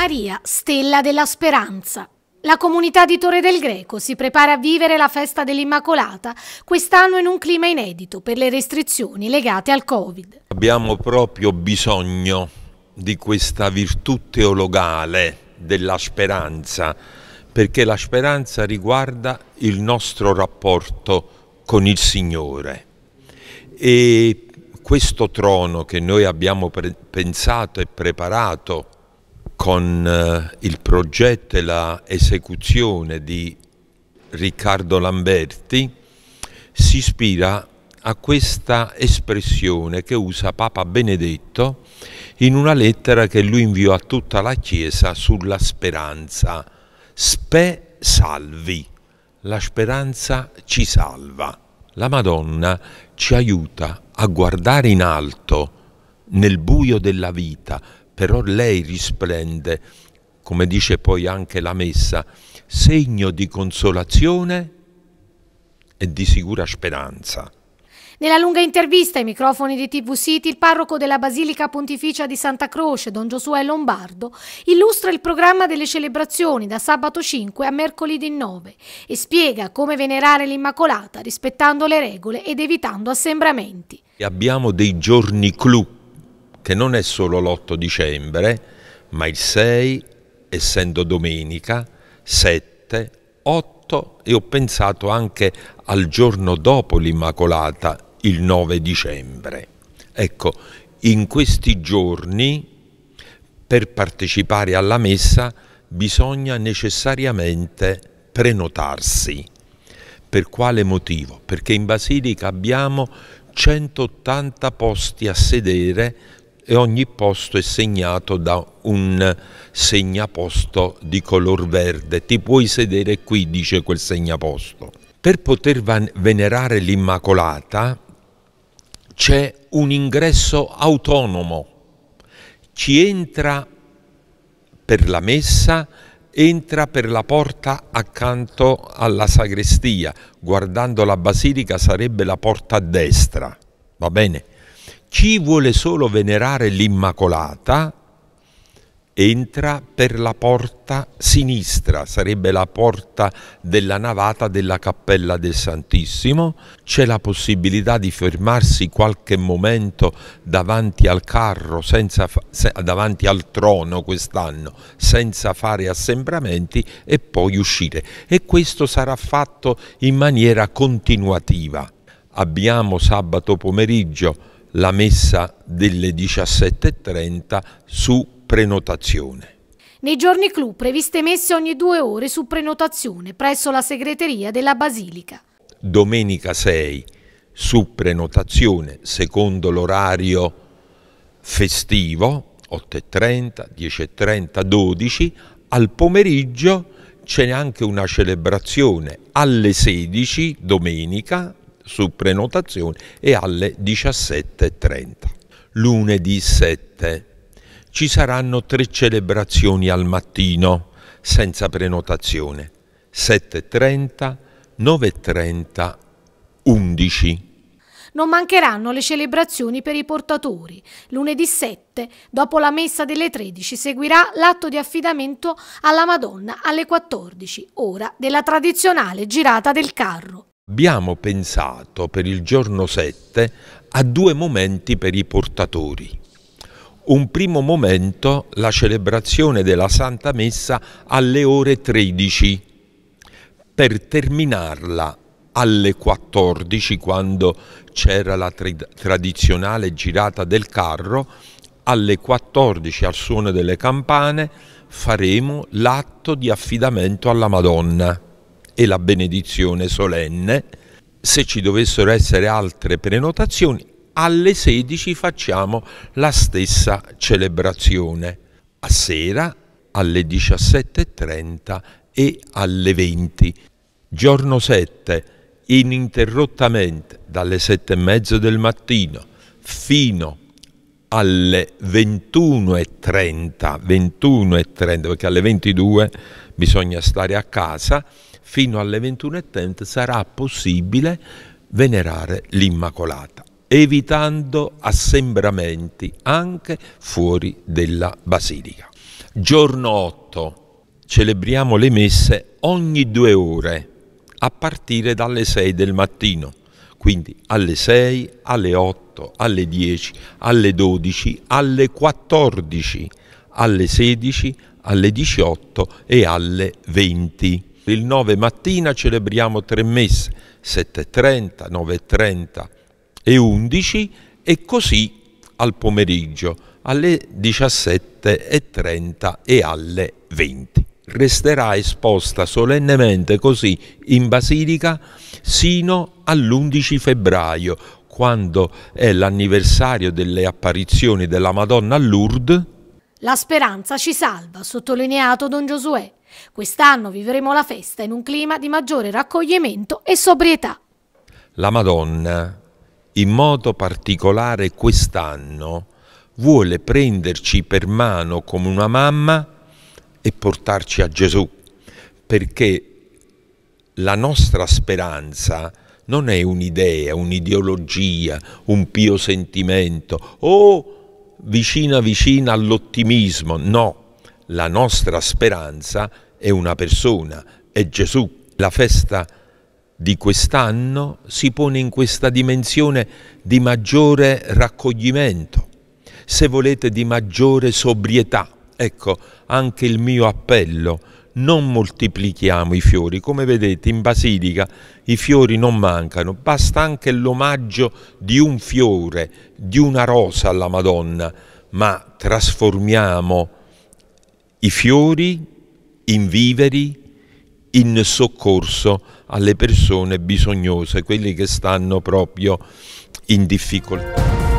Maria, stella della speranza. La comunità di Torre del Greco si prepara a vivere la festa dell'Immacolata, quest'anno in un clima inedito per le restrizioni legate al Covid. Abbiamo proprio bisogno di questa virtù teologale della speranza, perché la speranza riguarda il nostro rapporto con il Signore. E questo trono che noi abbiamo pensato e preparato con eh, il progetto e la esecuzione di Riccardo Lamberti si ispira a questa espressione che usa Papa Benedetto in una lettera che lui inviò a tutta la Chiesa sulla speranza. Spe salvi, la speranza ci salva. La Madonna ci aiuta a guardare in alto, nel buio della vita, però lei risplende, come dice poi anche la messa, segno di consolazione e di sicura speranza. Nella lunga intervista ai microfoni di TV City, il parroco della Basilica Pontificia di Santa Croce, Don Giosuè Lombardo, illustra il programma delle celebrazioni da sabato 5 a mercoledì 9 e spiega come venerare l'Immacolata rispettando le regole ed evitando assembramenti. Abbiamo dei giorni clou che non è solo l'8 dicembre, ma il 6, essendo domenica, 7, 8 e ho pensato anche al giorno dopo l'Immacolata, il 9 dicembre. Ecco, in questi giorni per partecipare alla messa bisogna necessariamente prenotarsi. Per quale motivo? Perché in Basilica abbiamo 180 posti a sedere e ogni posto è segnato da un segnaposto di color verde. Ti puoi sedere qui, dice quel segnaposto. Per poter venerare l'Immacolata c'è un ingresso autonomo. Ci entra per la messa, entra per la porta accanto alla sagrestia. Guardando la basilica sarebbe la porta a destra. Va bene? Chi vuole solo venerare l'Immacolata entra per la porta sinistra, sarebbe la porta della navata della Cappella del Santissimo, c'è la possibilità di fermarsi qualche momento davanti al carro, senza, se, davanti al trono quest'anno, senza fare assembramenti e poi uscire. E questo sarà fatto in maniera continuativa. Abbiamo sabato pomeriggio la messa delle 17.30 su prenotazione. Nei giorni clou previste messe ogni due ore su prenotazione presso la segreteria della Basilica. Domenica 6 su prenotazione secondo l'orario festivo 8.30, 10.30, 12. Al pomeriggio c'è anche una celebrazione alle 16 domenica su prenotazione e alle 17.30. Lunedì 7 ci saranno tre celebrazioni al mattino senza prenotazione 7.30, 9.30, 11. Non mancheranno le celebrazioni per i portatori. Lunedì 7, dopo la messa delle 13, seguirà l'atto di affidamento alla Madonna alle 14, ora della tradizionale girata del carro abbiamo pensato per il giorno 7 a due momenti per i portatori. Un primo momento, la celebrazione della Santa Messa alle ore 13, per terminarla alle 14 quando c'era la tradizionale girata del carro, alle 14 al suono delle campane faremo l'atto di affidamento alla Madonna e la benedizione solenne. Se ci dovessero essere altre prenotazioni, alle 16 facciamo la stessa celebrazione, a sera alle 17.30 e alle 20. Giorno 7, ininterrottamente dalle 7 e mezzo del mattino fino alle 21.30, 21.30 perché alle 22 bisogna stare a casa, fino alle 21.30 sarà possibile venerare l'Immacolata evitando assembramenti anche fuori della Basilica. Giorno 8 celebriamo le messe ogni due ore a partire dalle 6 del mattino, quindi alle 6, alle 8, alle 10, alle 12, alle 14 alle 16, alle 18 e alle 20. Il 9 mattina celebriamo tre messe, 7.30, 9.30 e 11 e così al pomeriggio alle 17.30 e alle 20. Resterà esposta solennemente così in Basilica sino all'11 febbraio, quando è l'anniversario delle apparizioni della Madonna a Lourdes la speranza ci salva, sottolineato Don Giosuè. Quest'anno vivremo la festa in un clima di maggiore raccoglimento e sobrietà. La Madonna, in modo particolare quest'anno, vuole prenderci per mano come una mamma e portarci a Gesù, perché la nostra speranza non è un'idea, un'ideologia, un pio sentimento o vicina vicina all'ottimismo, no, la nostra speranza è una persona, è Gesù. La festa di quest'anno si pone in questa dimensione di maggiore raccoglimento, se volete di maggiore sobrietà. Ecco, anche il mio appello non moltiplichiamo i fiori, come vedete in Basilica i fiori non mancano, basta anche l'omaggio di un fiore, di una rosa alla Madonna, ma trasformiamo i fiori in viveri, in soccorso alle persone bisognose, quelli che stanno proprio in difficoltà.